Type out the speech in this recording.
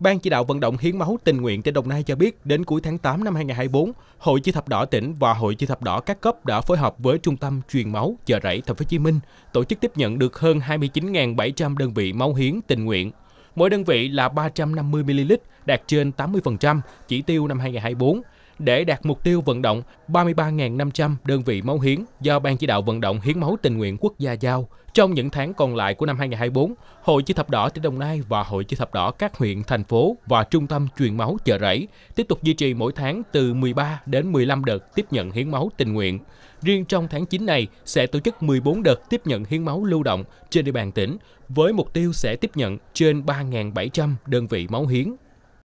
Ban chỉ đạo vận động hiến máu tình nguyện tỉnh Đồng Nai cho biết, đến cuối tháng 8 năm 2024, Hội Chữ thập đỏ tỉnh và Hội Chữ thập đỏ các cấp đã phối hợp với Trung tâm truyền máu Chợ Rẫy Thành phố Hồ Chí Minh tổ chức tiếp nhận được hơn 29.700 đơn vị máu hiến tình nguyện. Mỗi đơn vị là 350 ml, đạt trên 80% chỉ tiêu năm 2024 để đạt mục tiêu vận động 33.500 đơn vị máu hiến do Ban chỉ đạo vận động hiến máu tình nguyện quốc gia giao. Trong những tháng còn lại của năm 2024, Hội Chữ Thập Đỏ tỉnh Đồng Nai và Hội Chữ Thập Đỏ các huyện, thành phố và Trung tâm truyền máu chợ rẫy tiếp tục duy trì mỗi tháng từ 13 đến 15 đợt tiếp nhận hiến máu tình nguyện. Riêng trong tháng 9 này sẽ tổ chức 14 đợt tiếp nhận hiến máu lưu động trên địa bàn tỉnh với mục tiêu sẽ tiếp nhận trên 3.700 đơn vị máu hiến